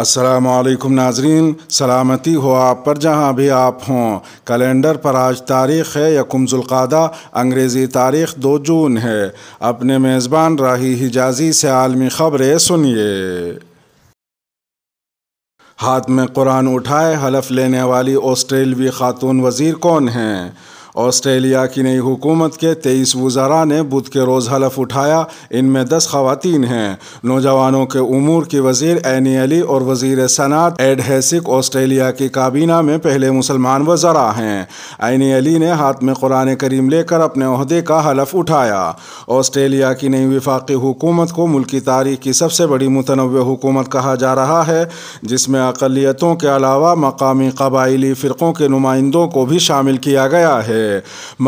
असलकम नाजरीन सलामती हो आप पर जहाँ भी आप हों कैलेंडर पर आज तारीख़ है यकुम जुल्क़ादा अंग्रेज़ी तारीख़ दो जून है अपने मेज़बान राही हिजाजी से आलमी ख़बरें सुनिए हाथ में कुरान उठाए हलफ लेने वाली ऑस्ट्रेलवी खातून वज़ीर कौन हैं ऑस्ट्रेलिया की नई हुकूमत के तेईस वज़ारा ने बुध के रोज़ हलफ उठाया इनमें दस खवतिन हैं नौजवानों के उमूर की वजीर एनी अली और वजीर सनात एड हैसिक ऑस्ट्रेलिया की काबीना में पहले मुसलमान वज़रा हैं एनी अली ने हाथ में कुरान करीम लेकर अपने अहदे का हलफ उठाया ऑस्ट्रेलिया की नई विफाक़ी हुकूमत को मुल्की तारीख की सबसे बड़ी मुतनव हुकूमत कहा जा रहा है जिसमें अकलीतों के अलावा मकामी कबाइली फ़िरक़ों के नुमाइंदों को भी शामिल किया गया है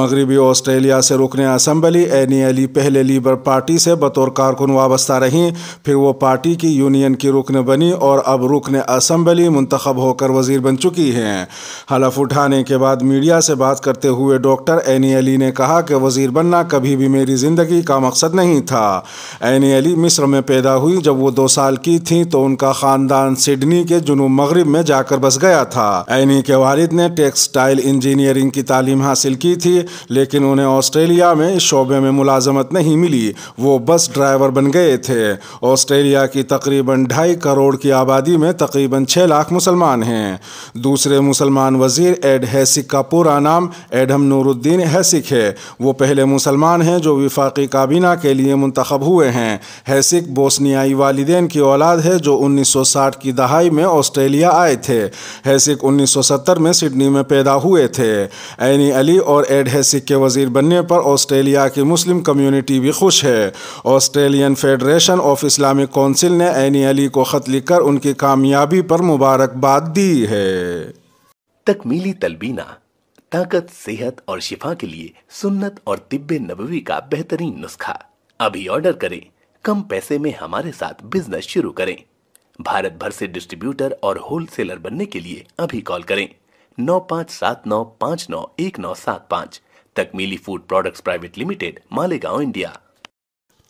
मगरबी ऑस्ट्रेलिया से रुकने असम्बली एनी अली पहले लीबर पार्टी से बतौर कारकुन वाबस्ता रहीं फिर वो पार्टी की यूनियन की रुकन बनी और अब रुकन असम्बली मंतखब होकर वजीर बन चुकी हैं हलफ उठाने के बाद मीडिया से बात करते हुए डॉक्टर एनी अली ने कहा कि वजीर बनना कभी भी मेरी ज़िंदगी का मकसद नहीं था एनी अली मिस्र में पैदा हुई जब वो दो साल की थी तो उनका ख़ानदान सिडनी के जुनूब मगरब में जाकर बस गया था एनी के वालिद ने टेक्सटाइल इंजीनियरिंग की तालीम हासिल हासिल की थी लेकिन उन्हें ऑस्ट्रेलिया में इस शोबे में मुलाजमत नहीं मिली वो बस ड्राइवर बन गए थे ऑस्ट्रेलिया की तकरीबन ढाई करोड़ की आबादी में तकरीबन छः लाख मुसलमान हैं दूसरे मुसलमान वजीर एड हैसिक का पूरा नाम एडम नूरुद्दीन हैसिक है वो पहले मुसलमान हैं जो विफाकी काबीना के लिए मंतखब हुए हैं हैसिक बोसनियाई वालदेन की औलाद है जो 1960 की दहाई में ऑस्ट्रेलिया आए थे हैसिक 1970 में सिडनी में पैदा हुए थे एनी अली अली और एड हैसिक के वजीर बनने पर ऑस्ट्रेलिया की मुस्लिम कम्युनिटी भी खुश है Australian federation of Islamic council ने एनी अली को ख़त लिखकर उनकी कामयाबी पर मुबारकबाद दी है तकमीली तलबीना ताकत सेहत और शिफा के लिए सुन्नत और तिब्बे नबवी का बेहतरीन नुस्खा अभी ऑर्डर करें कम पैसे में हमारे साथ बिजनेस शुरू करें भारत भर से डिस्ट्रीब्यूटर और होलसेलर बनने के लिए अभी कॉल करें नौ पाँच सात नौ पाँच नौ एक नौ सात पाँच Takmeeli food products private limited Malegaon India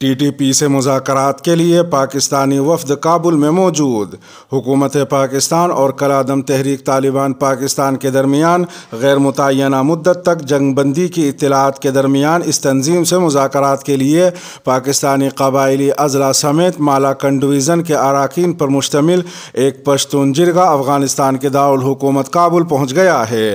TTP से मुजात के लिए पाकिस्तानी वफद काबुल में मौजूद हुकूमत पाकिस्तान और कलादम तहरीक तालिबान पाकिस्तान के दरमियान गैर मुतना मदत तक जंगबंदी की इतलात के दरमियान इस तंजीम से मुजात के लिए पाकिस्तानी कबायली अजला समेत मालाकन डिवीज़न के अरकान पर मुश्तमिल एक पश्तून जिरगा अफगानिस्तान के दारकूमत काबुल पहुँच गया है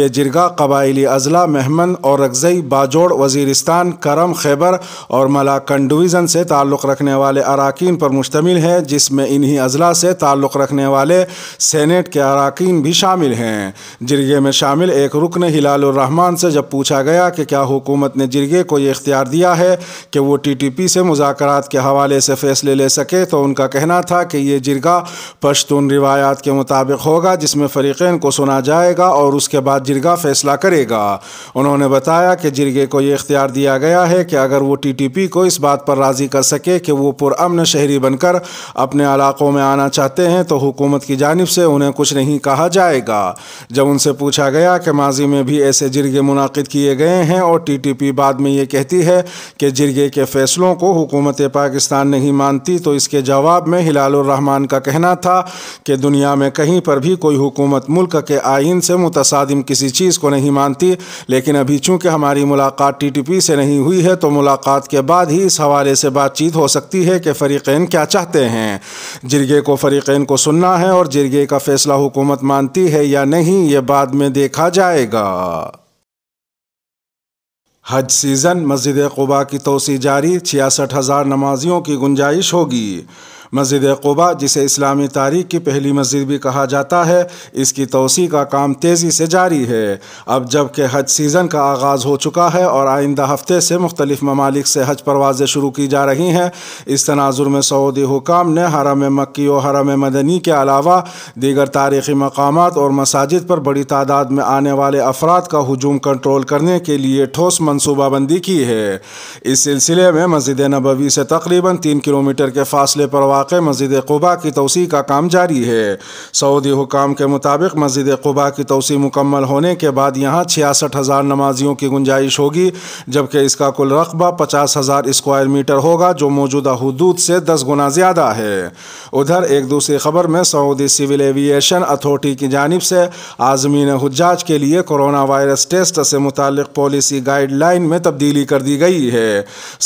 ये जिरगा कबायली अजला मेहमन और रगजई बाजोड़ वजीरस्तान करम खैबर और मलाकंड डिवीज़न से ताल्लुक़ रखने वाले अरकान पर मुश्तमिल है जिसमें इन्हीं अजला से ताल्लुक़ रखने वाले सेनेट के अरकान भी शामिल हैं जिरगे में शामिल एक रुकन हिलालरहमान से जब पूछा गया कि क्या हुकूमत ने जिरगे को ये इख्तियार दिया है कि वो टी टी पी से मुजाकर के हवाले से फ़ैसले ले सके तो उनका कहना था कि ये जिरगा पश्तून रिवायात के मुताबिक होगा जिसमें फ़रीक़ैन को सुना जाएगा और उसके बाद जिरगा फ़ैसला करेगा उन्होंने बताया कि जिरगे को ये इख्तियार दिया गया है कि अगर वो टी टी पी को इस बात पर राज़ी कर सके कि वो पुरान शहरी बनकर अपने इलाक़ों में आना चाहते हैं तो हुकूमत की जानब से उन्हें कुछ नहीं कहा जाएगा जब उनसे पूछा गया कि माजी में भी ऐसे जिरगे मुनद किए गए हैं और टी टी पी बाद में ये कहती है कि जिरगे के फैसलों को हुकूमत पाकिस्तान नहीं मानती तो इसके जवाब में हिलालरहमान का कहना था कि दुनिया में कहीं पर भी कोई हुकूमत मुल्क के आइन से मुतसादिम किसी चीज़ को नहीं मानती लेकिन अभी चूँकि हमारी मुलाकात टी टी पी से नहीं हुई है तो मुलाकात के बाद ही इस हवाले से बातचीत हो सकती है कि फ़रीक़ैन क्या चाहते हैं जिरगे को फ़रीक़ैन को सुनना है और जिरगे का फ़ैसला हुकूमत मानती है या नहीं ये बाद में देखा जाएगा हज सीज़न मस्जिद कुबा की तोसी जारी छियासठ हज़ार नमाजियों की गुंजाइश होगी मस्जिद कुबा जिसे इस्लामी तारीख की पहली मस्जिद भी कहा जाता है इसकी तोसी का काम तेज़ी से जारी है अब जबकि हज सीज़न का आगाज़ हो चुका है और आइंदा हफ्ते से मुख्तलिफ ममालिक से हज परवाज़ें शुरू की जा रही हैं इस तनाजुर में सऊदी हुकाम ने हरम मक्की और हरम मदनी के अलावा दीगर तारीखी मकाम और मसाजिद पर बड़ी तादाद में आने वाले अफराद का हजूम कंट्रोल करने के लिए ठोस मनसूबाबंदी की है इस सिलसिले में मस्जिद नबवी से तकरीबन तीन किलोमीटर के फासले पर वाक़ मस्जिद कुबा की तोसी का काम जारी है सऊदी हुकाम के मुताबिक मस्जिद कुबा की तोसी मुकम्मल होने के बाद यहाँ छियासठ हज़ार नमाजियों की गुंजाइश होगी जबकि इसका कुल रकबा पचास हज़ार स्क्वायर मीटर होगा जो मौजूदा हदूद से दस गुना ज़्यादा है उधर एक दूसरी खबर में सऊदी सिविल एविएशन अथॉरिटी की जानब से आज़मीन हजाज के लिए कोरोना वायरस टेस्ट से मुतल पॉलिसी गाइडलाइन में तब्दीली कर दी गई है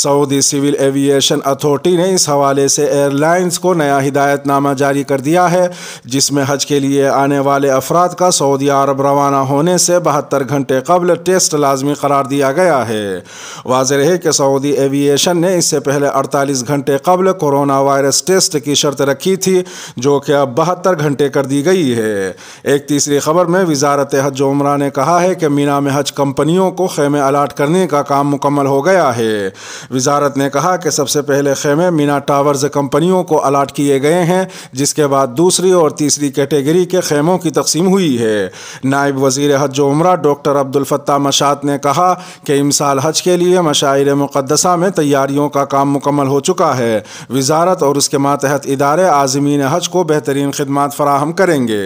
सऊदी सिविल एविएशन अथॉरिटी ने इस हवाले से एयरलाइन एयरलाइंस को नया हिदायतनामा जारी कर दिया है जिसमें हज के लिए आने वाले अफराद का सऊदी अरब रवाना होने से बहत्तर घंटे कबल टेस्ट लाजमी करार दिया गया है वाज रहे कि सऊदी एविएशन ने इससे पहले अड़तालीस घंटे कबल कोरोना वायरस टेस्ट की शर्त रखी थी जो कि अब बहत्तर घंटे कर दी गई है एक तीसरी खबर में वजारत हज उमरा ने कहा है कि मीना में हज कंपनियों को खेमे अलाट करने का काम मुकम्मल हो गया है वजारत ने कहा कि सबसे पहले खेमे मीना टावर्स कंपनियों को अलाट किए गए हैं जिसके बाद दूसरी और तीसरी कैटेगरी के खेमों की तकसीम हुई है नायब वजीर हज उम्र डॉक्टर अब्दुलफ़त्ता मशात ने कहा कि इमसाल हज के लिए मशार मुक़दसा में तैयारियों का काम मुकम्मल हो चुका है वजारत और उसके मातहत इदारे आज़मीन हज को बेहतरीन खदमात फराहम करेंगे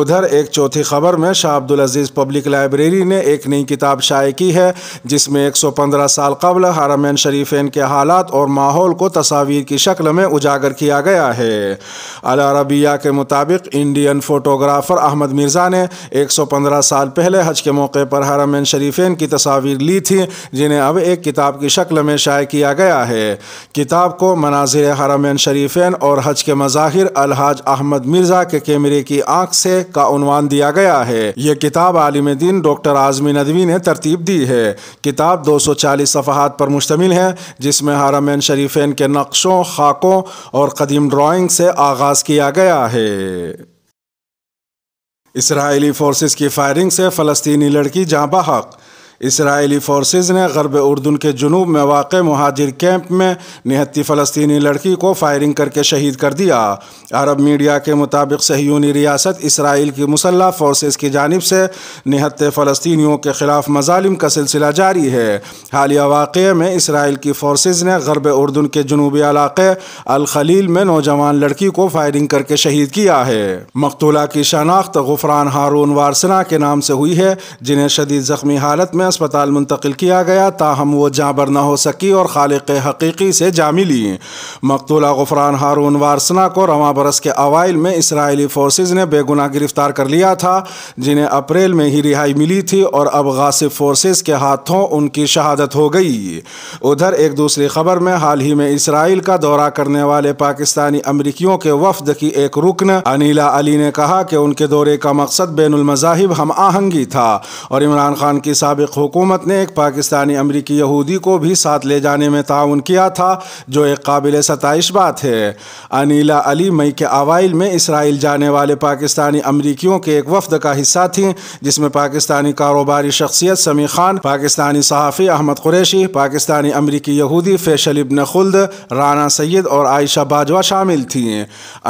उधर एक चौथी खबर में शाह अब्दुल अजीज़ पब्लिक लाइब्रेरी ने एक नई किताब शाये की है जिसमें एक सौ पंद्रह साल कबल हरमैन शरीफेन के हालात और माहौल को तस्वीर की शक्ल में उजागर जिक्र किया गया है अल अरबिया के मुताबिक इंडियन फोटोग्राफ़र अहमद मिर्ज़ा ने 115 साल पहले हज के मौके पर हरमैन शरीफेन की तस्वीर ली थी जिन्हें अब एक किताब की शक्ल में शाये किया गया है किताब को मनाजिर हरमैन शरीफेन और हज के मज़ाहिर अलहाज अहमद मिर्ज़ा के कैमरे की आंख से का उनवान दिया गया है यह किताब आलिम दिन डॉक्टर आजमी नदवी ने तरतीब दी है किताब 240 सफहत पर मुश्तमिल है जिसमें हरमैन शरीफेन के नक्शों खाकों और और कदीम ड्राइंग से आगाज़ किया गया है इसराइली फोर्सेस की फायरिंग से फ़लस्तीनी लड़की जहाँ बहक इसराइली फोर्सेज ने गरब उर्दन के जुनूब में वाक़ महाजिर कैंप में निहत्ती फ़लस्तनी लड़की को फायरिंग करके शहीद कर दिया अरब मीडिया के मुताबिक सहयूनी रियासत इसराइल की मुसल्ह फोर्सेज की जानब से निहत्ते फ़लस्तियों के ख़िलाफ़ मजालिम का सिलसिला जारी है हालिया वाक़े में इसराइल की फोर्सेज ने गरब उर्दन के जनूबी इलाक़े अलखलील में नौजवान लड़की को फायरिंग करके शहीद किया है मकतूला की शनाख्त गुफरान हारून वारसना के नाम से हुई है जिन्हें शदीद ज़ख्मी हालत में अस्पताल मुंतकिल किया गया ताहम वो जहाँ बर न हो सकी और खालिक हकीकी से जामी लिए मकतूला गुफरान हारून वारसना को रवा बरस के अवाइल में इसराइली फोर्सेज ने बेगुना गिरफ्तार कर लिया था जिन्हें अप्रैल में ही रिहाई मिली थी और अब गासिब फोर्सेज के हाथों उनकी शहादत हो गई उधर एक दूसरी खबर में हाल ही में इसराइल का दौरा करने वाले पाकिस्तानी अमरीकियों के वफद की एक रुकन अनिला अली ने कहा कि उनके दौरे का मकसद बैन मजाहिब हम आहंगी था और इमरान खान की सबक सबक हुकूमत ने एक पाकिस्तानी अमरीकी यहूदी को भी साथ ले जाने में ताउन किया था जो एक काबिल सतश बात है अनिला अली मई के अवाइल में इसराइल जाने वाले पाकिस्तानी अमरीकियों के एक वफद का हिस्सा थी जिसमें पाकिस्तानी कारोबारी शख्सियत समी खान पाकिस्तानी सहाफ़ी अहमद कुरैशी पाकिस्तानी अमरीकी यहूदी फैशल इबन खुल्द राना सैद और आयशा बाजवा शामिल थी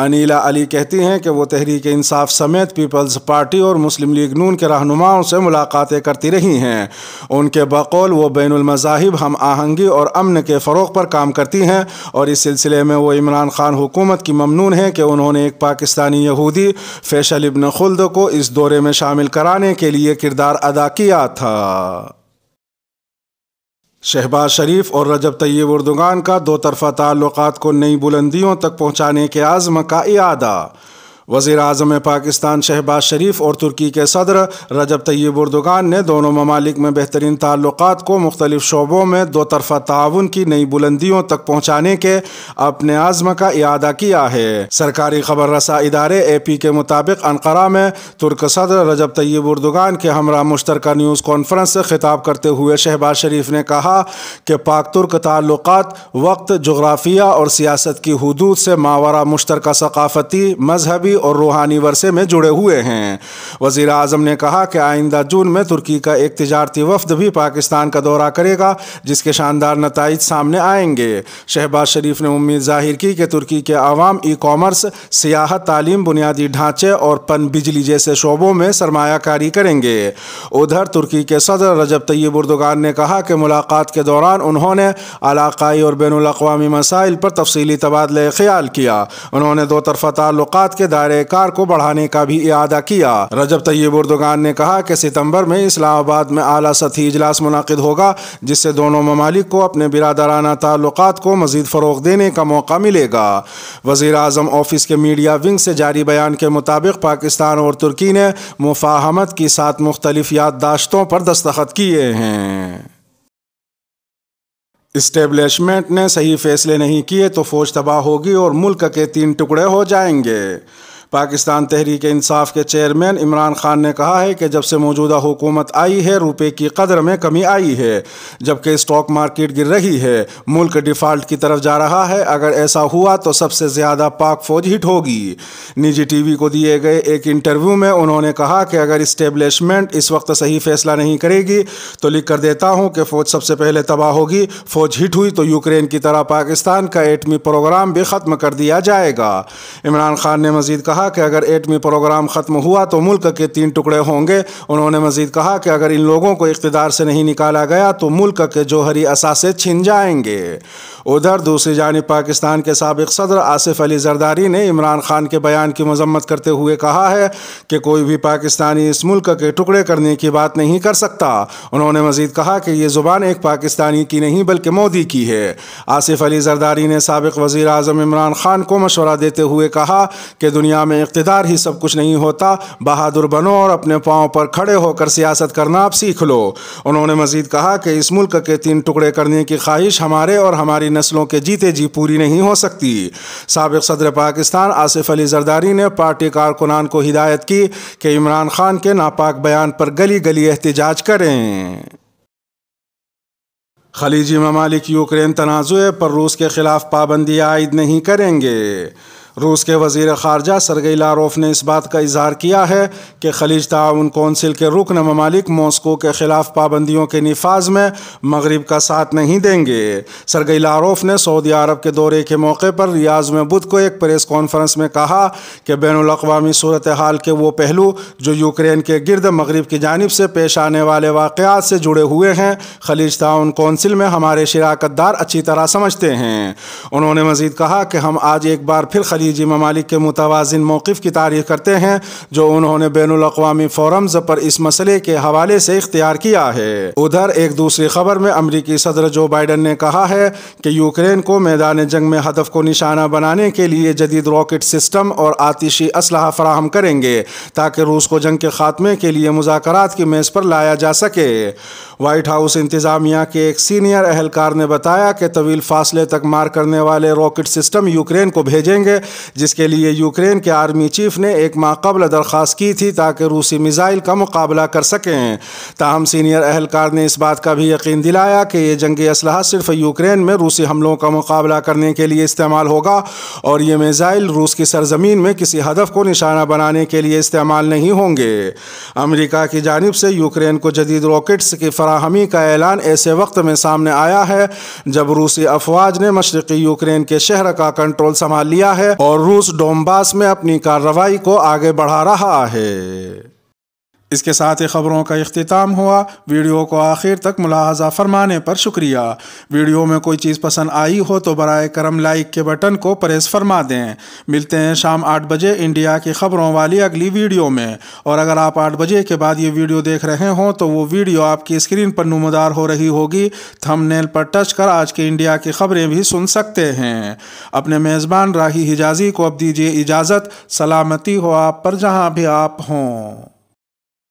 अनिला अली कहती हैं कि वो तहरीक इंसाफ समेत पीपल्स पार्टी और मुस्लिम लीग नून के रहनुमाओं से मुलाकातें करती रही हैं उनके बकौल वो बैन मज़ाहिब हम आहंगी और अमन के फ़रोग पर काम करती हैं और इस सिलसिले में वो इमरान खान हुकूमत की ममनून है कि उन्होंने एक पाकिस्तानी यहूदी फैशल इबन खुल्द को इस दौरे में शामिल कराने के लिए किरदार अदा किया था शहबाज शरीफ और रजब तैयब उर्दगान का दो तरफ़ा ताल्लुक को नई बुलंदियों तक पहुँचाने के आज़म का इरादा वजीर अजम पाकिस्तान शहबाज शरीफ और तुर्की के सदर रजब तैयब उर्दगान ने दोनों ममालिक में बेहतरीन ताल्लुक को मुख्तलिफ शोबों में दो तरफा ताउन की नई बुलंदियों तक पहुँचाने के अपने आज़म का इदा किया है सरकारी खबर रसा इदारे ए पी के मुताबिक अनकरा में तुर्क सदर रजब तैयब उर्दुगान के हमरा मुश्तरक न्यूज़ कॉन्फ्रेंस से खिताब करते हुए शहबाज शरीफ ने कहा कि पाक तुर्क ताल्लुक वक्त जग्राफिया और सियासत की हदूद से मावरा मुश्तर सकाफती मजहबी दुनियावी और रूहानी वर्षे में जुड़े हुए हैं वजीर अजम ने कहा कि आइंदा जून में तुर्की का एक तजारती वफद भी पाकिस्तान का दौरा करेगा जिसके शानदार नतज सामने आएंगे शहबाज शरीफ ने उम्मीद जाहिर की कि तुर्की के आवाम ई कॉमर्स सियाहत तालीम बुनियादी ढांचे और पन बिजली जैसे शोबों में सरमाकारी करेंगे उधर तुर्की के सदर रजब तैयब उर्दगान ने कहा कि मुलाकात के दौरान उन्होंने अलाकाई और बैन अवी मसाइल पर तफसली तबादला ख्याल किया उन्होंने दो तरफा ताल्लुक के दायरे कार्यकार को बढ़ाने का भी इरादा किया रजब तैयब उर्दोगान ने कहा कि सितम्बर में इस्लामाबाद में आला सतही इजलास मुनद होगा जिससे दोनों ममालिक को अपने बिरादराना ताल्लुक को मजीद फ़रोग देने का मौका मिलेगा वजीर अजम ऑफिस के मीडिया विंग से जारी बयान के मुताबिक पाकिस्तान और तुर्की ने मुफाहमत की सात मुख्तलिफ याददाश्तों पर दस्तखत किए हैं इस्टेबलिशमेंट ने सही फैसले नहीं किए तो फौज तबाह होगी और मुल्क के तीन टुकड़े हो जाएंगे पाकिस्तान तहरीक इंसाफ के चेयरमैन इमरान खान ने कहा है कि जब से मौजूदा हुकूमत आई है रुपये की कदर में कमी आई है जबकि स्टॉक मार्केट गिर रही है मुल्क डिफ़ॉल्ट की तरफ जा रहा है अगर ऐसा हुआ तो सबसे ज़्यादा पाक फौज हिट होगी निजी टीवी को दिए गए एक इंटरव्यू में उन्होंने कहा कि अगर इस्टेब्लिशमेंट इस वक्त सही फैसला नहीं करेगी तो लिख कर देता हूँ कि फ़ौज सबसे पहले तबाह होगी फ़ौज हिट हुई तो यूक्रेन की तरह पाकिस्तान का एटमी प्रोग्राम भी ख़त्म कर दिया जाएगा इमरान खान ने मजीद कहा कहा कि अगर एटमी प्रोग्राम ख़त्म हुआ तो मुल्क के तीन टुकड़े होंगे उन्होंने मजीद कहा कि अगर इन लोगों को इकतदार से नहीं निकाला गया तो मुल्क के जौहरी असासे छिन जाएंगे उधर दूसरी जानब पाकिस्तान के सबक सदर आसिफ अली जरदारी ने इमरान खान के बयान की मजम्मत करते हुए कहा है कि कोई भी पाकिस्तानी इस मुल्क के टुकड़े करने की बात नहीं कर सकता उन्होंने मजीद कहा कि यह ज़ुबान एक पाकिस्तानी की नहीं बल्कि मोदी की है आसिफ अली जरदारी ने सबक वज़ी अजम इमरान खान को मशवरा देते हुए कहा कि दुनिया में में इकतदार ही सब कुछ नहीं होता बहादुर बनो और अपने पाँव पर खड़े होकर सियासत करना आप सीख लो उन्होंने मजीद कहा कि इस मुल्क के तीन टुकड़े करने की ख्वाहिश हमारे और हमारी नस्लों के जीते जी पूरी नहीं हो सकती सबक सदर पाकिस्तान आसिफ अली जरदारी ने पार्टी कारकुनान को हिदायत की कि इमरान खान के नापाक बयान पर गली गली एहतजाज करें खलीजी ममालिक यूक्रेन तनाज़ पर रूस के ख़िलाफ़ पाबंदी आयद नहीं करेंगे रूस के वजीर खारजा सरगई लारोफ ने इस बात का इजहार किया है कि खलीज ताउन कौंसिल के रुकन ममालिक मॉस्को के ख़िलाफ़ पाबंदियों के नफाज में मगरब का साथ नहीं देंगे सरगई लारोफ ने सऊदी अरब के दौरे के मौके पर रियाज में बुध को एक प्रेस कॉन्फ्रेंस में कहा कि बैन अवी सूरत हाल के वो पहलू जो यूक्रेन के गिरद मगरब की जानब से पेश आने वाले वाक़ात से जुड़े हुए हैं खलीज ताउन कौंसिल में हमारे शराकतदार अच्छी तरह समझते हैं उन्होंने मजीद कहा कि हम आज एक बार फिर खली खारिजी ममालिक के मुतवाजन मौक़ की तारीफ करते हैं जो उन्होंने बैन अवी फोरम्स पर इस मसले के हवाले से इख्तियार किया है उधर एक दूसरी खबर में अमरीकी सदर जो बाइडन ने कहा है कि यूक्रेन को मैदान जंग में हदफ को निशाना बनाने के लिए जदीद रॉकेट सिस्टम और आतिशी असलाह फ्राहम करेंगे ताकि रूस को जंग के खात्मे के लिए मुजाकर की मेज़ पर लाया जा सके वाइट हाउस इंतज़ामिया के एक सीनियर अहलकार ने बताया कि तवील फासले तक मार करने वाले रॉकेट सिस्टम यूक्रेन को भेजेंगे जिसके लिए यूक्रेन के आर्मी चीफ ने एक माह कबल दरख्वास्त की थी ताकि रूसी मिज़ाइल का मुकाबला कर सकें ताहम सीनियर अहलकार ने इस बात का भी यकीन दिलाया कि ये जंगी असलाह सिर्फ यूक्रेन में रूसी हमलों का मुकाबला करने के लिए इस्तेमाल होगा और ये मिज़ाइल रूस की सरजमीन में किसी हदफ को निशाना बनाने के लिए इस्तेमाल नहीं होंगे अमरीका की जानब से यूक्रेन को जदीद रॉकेट्स की फराहमी का ऐलान ऐसे वक्त में सामने आया है जब रूसी अफवाज ने मशरक़ी यूक्रेन के शहर का कंट्रोल संभाल लिया है और रूस डोम्बास में अपनी कार्रवाई को आगे बढ़ा रहा है इसके साथ ही खबरों का अख्ताम हुआ वीडियो को आखिर तक मुलाजा फरमाने पर शुक्रिया वीडियो में कोई चीज़ पसंद आई हो तो बर करम लाइक के बटन को प्रेस फरमा दें मिलते हैं शाम आठ बजे इंडिया की खबरों वाली अगली वीडियो में और अगर आप आठ बजे के बाद ये वीडियो देख रहे हों तो वो वीडियो आपकी स्क्रीन पर नुमदार हो रही होगी थंबनेल पर टच कर आज के इंडिया की खबरें भी सुन सकते हैं अपने मेज़बान राही हिजाजी को अब दीजिए इजाज़त सलामती हो आप पर जहाँ भी आप हों